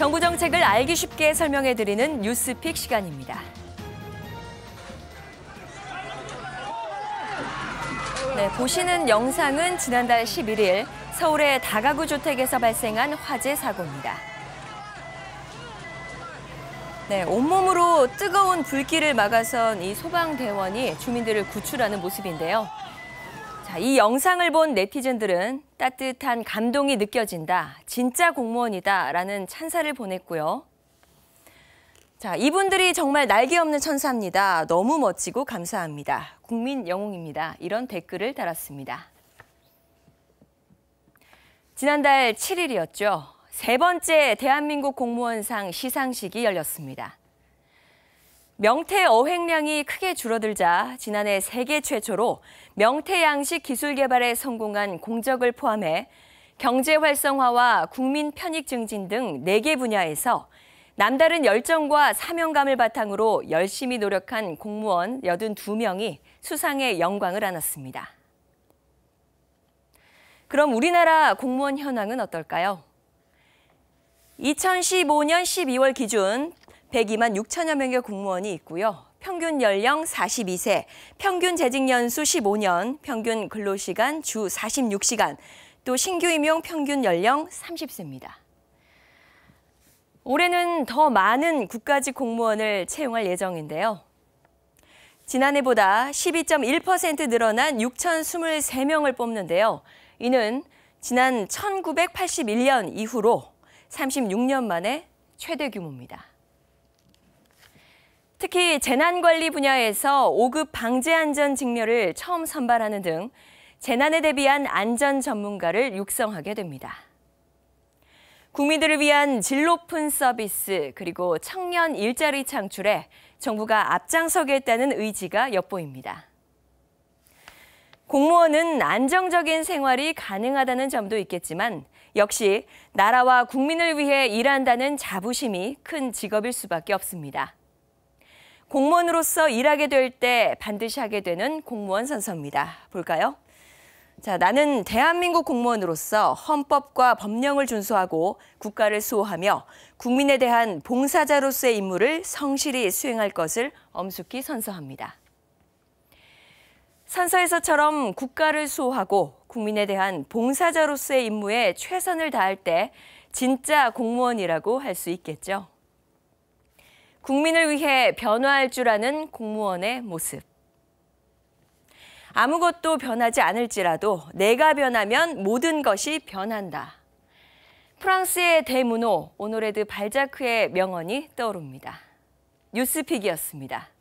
정부 정책을 알기 쉽게 설명해드리는 뉴스픽 시간입니다. 네, 보시는 영상은 지난달 11일 서울의 다가구 주택에서 발생한 화재 사고입니다. 네, 온몸으로 뜨거운 불길을 막아선 이 소방대원이 주민들을 구출하는 모습인데요. 자, 이 영상을 본 네티즌들은 따뜻한 감동이 느껴진다, 진짜 공무원이다 라는 찬사를 보냈고요. 자, 이분들이 정말 날개 없는 천사입니다. 너무 멋지고 감사합니다. 국민 영웅입니다. 이런 댓글을 달았습니다. 지난달 7일이었죠. 세 번째 대한민국 공무원상 시상식이 열렸습니다. 명태 어획량이 크게 줄어들자 지난해 세계 최초로 명태 양식 기술 개발에 성공한 공적을 포함해 경제 활성화와 국민 편익 증진 등 4개 분야에서 남다른 열정과 사명감을 바탕으로 열심히 노력한 공무원 82명이 수상의 영광을 안았습니다. 그럼 우리나라 공무원 현황은 어떨까요? 2015년 12월 기준 102만 6천여 명의 공무원이 있고요. 평균 연령 42세, 평균 재직 연수 15년, 평균 근로시간 주 46시간, 또 신규 임용 평균 연령 30세입니다. 올해는 더 많은 국가직 공무원을 채용할 예정인데요. 지난해보다 12.1% 늘어난 6,023명을 뽑는데요. 이는 지난 1981년 이후로 36년 만에 최대 규모입니다. 특히 재난관리 분야에서 5급 방재 안전 직렬을 처음 선발하는 등 재난에 대비한 안전 전문가를 육성하게 됩니다. 국민들을 위한 질 높은 서비스 그리고 청년 일자리 창출에 정부가 앞장서겠다는 의지가 엿보입니다. 공무원은 안정적인 생활이 가능하다는 점도 있겠지만 역시 나라와 국민을 위해 일한다는 자부심이 큰 직업일 수밖에 없습니다. 공무원으로서 일하게 될 때 반드시 하게 되는 공무원 선서입니다. 볼까요? 자, 나는 대한민국 공무원으로서 헌법과 법령을 준수하고 국가를 수호하며 국민에 대한 봉사자로서의 임무를 성실히 수행할 것을 엄숙히 선서합니다. 선서에서처럼 국가를 수호하고 국민에 대한 봉사자로서의 임무에 최선을 다할 때 진짜 공무원이라고 할 수 있겠죠. 국민을 위해 변화할 줄 아는 공무원의 모습. 아무것도 변하지 않을지라도 내가 변하면 모든 것이 변한다. 프랑스의 대문호 오노레드 발자크의 명언이 떠오릅니다. 뉴스픽이었습니다.